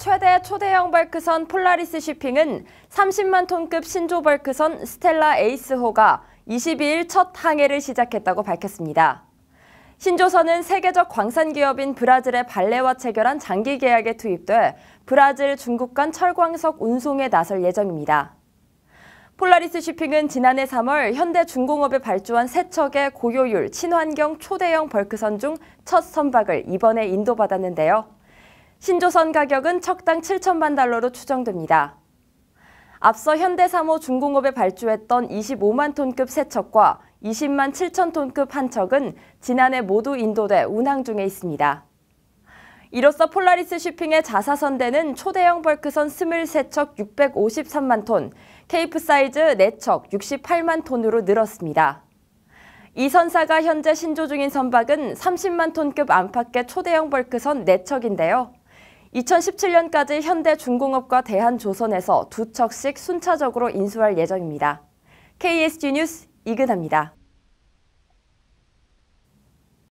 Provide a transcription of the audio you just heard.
최대 초대형 벌크선 폴라리스 시핑은 30만 톤급 신조 벌크선 스텔라 에이스호가 22일 첫 항해를 시작했다고 밝혔습니다. 신조선은 세계적 광산 기업인 브라질의 발레와 체결한 장기 계약에 투입돼 브라질 중국 간 철광석 운송에 나설 예정입니다. 폴라리스 쇼핑은 지난해 3월 현대중공업에 발주한 세척의 고효율 친환경 초대형 벌크선 중 첫 선박을 이번에 인도받았는데요. 신조선 가격은 척당 7천만 달러로 추정됩니다. 앞서 현대삼호 중공업에 발주했던 25만 톤급 세 척과 20만 7천 톤급 한 척은 지난해 모두 인도돼 운항 중에 있습니다. 이로써 폴라리스 쇼핑의 자사선대는 초대형 벌크선 23척 653만 톤, 케이프사이즈 4척 68만 톤으로 늘었습니다. 이 선사가 현재 신조 중인 선박은 30만 톤급 안팎의 초대형 벌크선 4척인데요. 2017년까지 현대중공업과 대한조선에서 두 척씩 순차적으로 인수할 예정입니다. KSG 뉴스 이근아입니다.